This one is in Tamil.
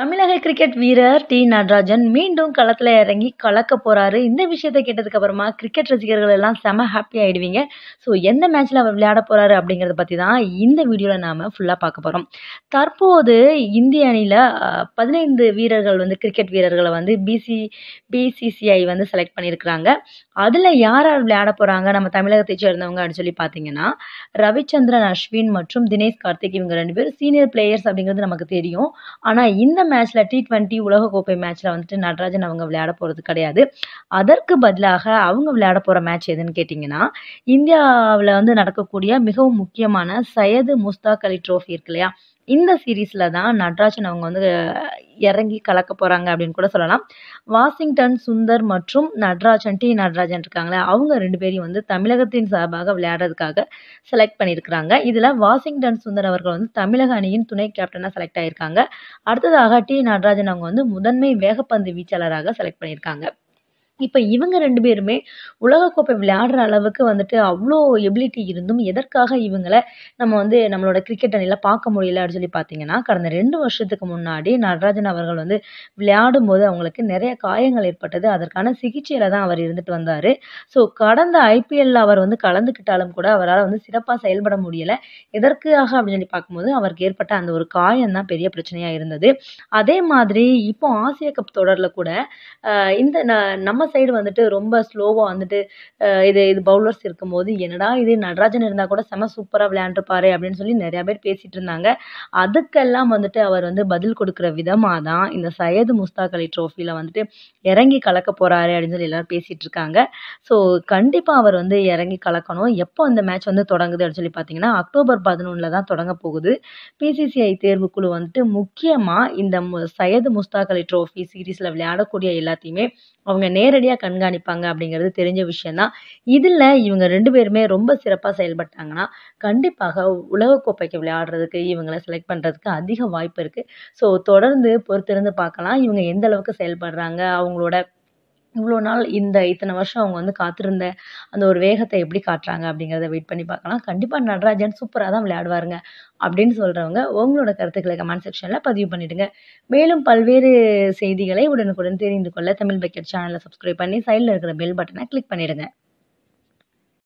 தமிழக கிரிக்கெட் வீரர் டி நடராஜன் மீண்டும் களத்தில் இறங்கி கலக்க போகிறாரு இந்த விஷயத்தை கேட்டதுக்கு அப்புறமா கிரிக்கெட் ரசிகர்கள் எல்லாம் செம ஹாப்பி ஆகிடுவீங்க ஸோ எந்த மேட்ச்சில் அவர் விளையாட போகிறாரு அப்படிங்கிறத பற்றி தான் இந்த வீடியோவில் நாம் ஃபுல்லாக பார்க்க போகிறோம் தற்போது இந்திய அணியில் பதினைந்து வீரர்கள் வந்து கிரிக்கெட் வீரர்களை வந்து பிசி பிசிசிஐ வந்து செலக்ட் பண்ணியிருக்கிறாங்க அதில் யார் யார் விளையாட போகிறாங்க நம்ம தமிழகத்தை சேர்ந்தவங்க அப்படின்னு சொல்லி பார்த்தீங்கன்னா ரவிச்சந்திரன் அஸ்வின் மற்றும் தினேஷ் கார்த்திக் இவங்க ரெண்டு பேரும் சீனியர் பிளேயர்ஸ் அப்படிங்கிறது நமக்கு தெரியும் ஆனால் இந்த மேட்ச்சில் டி ட்வெண்ட்டி உலகக்கோப்பை மேட்ச்சில் வந்துட்டு நடராஜன் அவங்க விளையாட போகிறது கிடையாது அதற்கு பதிலாக அவங்க விளையாட போகிற மேட்ச் எதுன்னு கேட்டிங்கன்னா இந்தியாவில் வந்து நடக்கக்கூடிய மிகவும் முக்கியமான சையது முஸ்தாக் அலி ட்ரோஃபி இருக்கு இல்லையா இந்த சீரீஸில் தான் நட்ராஜன் அவங்க வந்து இறங்கி கலக்க போகிறாங்க அப்படின்னு கூட சொல்லலாம் வாஷிங்டன் சுந்தர் மற்றும் நட்ராஜன் டி நட்ராஜன் இருக்காங்களே அவங்க ரெண்டு பேரையும் வந்து தமிழகத்தின் சார்பாக விளையாடுறதுக்காக செலக்ட் பண்ணியிருக்கிறாங்க இதில் வாஷிங்டன் சுந்தர் அவர்கள் வந்து தமிழக அணியின் துணை கேப்டனாக செலக்ட் ஆகியிருக்காங்க அடுத்ததாக டி நடராஜன் அவங்க வந்து முதன்மை வேகப்பந்து வீச்சாளராக செலக்ட் பண்ணியிருக்காங்க இப்போ இவங்க ரெண்டு பேருமே உலகக்கோப்பை விளையாடுற அளவுக்கு வந்துட்டு அவ்வளோ எபிலிட்டி இருந்தும் எதற்காக இவங்களை நம்ம வந்து நம்மளோட கிரிக்கெட் அணியில் பார்க்க முடியல அப்படின்னு சொல்லி பார்த்தீங்கன்னா கடந்த ரெண்டு வருஷத்துக்கு முன்னாடி நடராஜன் அவர்கள் வந்து விளையாடும் போது அவங்களுக்கு நிறைய காயங்கள் ஏற்பட்டது அதற்கான சிகிச்சையில் தான் அவர் இருந்துட்டு வந்தார் ஸோ கடந்த ஐபிஎல்ல அவர் வந்து கலந்துக்கிட்டாலும் கூட அவரால் வந்து சிறப்பாக செயல்பட முடியலை எதற்காக அப்படின்னு சொல்லி பார்க்கும்போது அவருக்கு ஏற்பட்ட அந்த ஒரு காயம் தான் பெரிய பிரச்சனையாக இருந்தது அதே மாதிரி இப்போ ஆசிய கப் தொடரில் கூட இந்த நம்ம சைடு வந்துட்டு ரொம்ப ஸ்லோவாக வந்துட்டு இது இது பவுலர்ஸ் இருக்கும்போது என்னடா இது நடராஜன் இருந்தால் கூட செம சூப்பராக விளையாண்டுருப்பாரு அப்படின்னு சொல்லி நிறையா பேர் பேசிகிட்டு இருந்தாங்க அதுக்கெல்லாம் வந்துட்டு அவர் வந்து பதில் கொடுக்குற விதமாக தான் இந்த சையது முஸ்தாக் அலி ட்ரோஃபியில் வந்துட்டு இறங்கி கலக்க போகிறாரு அப்படின்னு சொல்லி எல்லோரும் பேசிகிட்டு இருக்காங்க ஸோ கண்டிப்பாக அவர் வந்து இறங்கி கலக்கணும் எப்போ அந்த மேட்ச் வந்து தொடங்குது அப்படின்னு சொல்லி பார்த்தீங்கன்னா அக்டோபர் பதினொன்றில் தான் தொடங்க போகுது பிசிசிஐ தேர்வுக்குழு வந்துட்டு முக்கியமாக இந்த சையது முஸ்தாக் அலி ட்ரோஃபி சீரீஸில் விளையாடக்கூடிய எல்லாத்தையுமே அவங்க நேரடியாக கண்காணிப்பாங்க அப்படிங்கிறது தெரிஞ்ச விஷயந்தான் இதில் இவங்க ரெண்டு பேருமே ரொம்ப சிறப்பாக செயல்பட்டாங்கன்னா கண்டிப்பாக உலகக்கோப்பைக்கு விளையாடுறதுக்கு இவங்களை செலக்ட் பண்ணுறதுக்கு அதிக வாய்ப்பு இருக்குது ஸோ தொடர்ந்து பொறுத்திருந்து பார்க்கலாம் இவங்க எந்த அளவுக்கு செயல்படுறாங்க அவங்களோட இவ்வளோ நாள் இந்த இத்தனை வருஷம் அவங்க வந்து காத்திருந்த அந்த ஒரு வேகத்தை எப்படி காட்டுறாங்க அப்படிங்கிறத வெயிட் பண்ணி பார்க்கலாம் கண்டிப்பாக நடராஜன் சூப்பராக தான் விளையாடுவாருங்க அப்படின்னு சொல்கிறவங்க உங்களோட கருத்துக்களை கமெண்ட் செக்ஷனில் பதிவு பண்ணிவிடுங்க மேலும் பல்வேறு செய்திகளை உடனுக்குடன் தெரிந்து கொள்ள தமிழ் பக்கெட் சேனலை சப்ஸ்கிரைப் பண்ணி சைடில் இருக்கிற பெல் பட்டனை கிளிக் பண்ணிவிடுங்க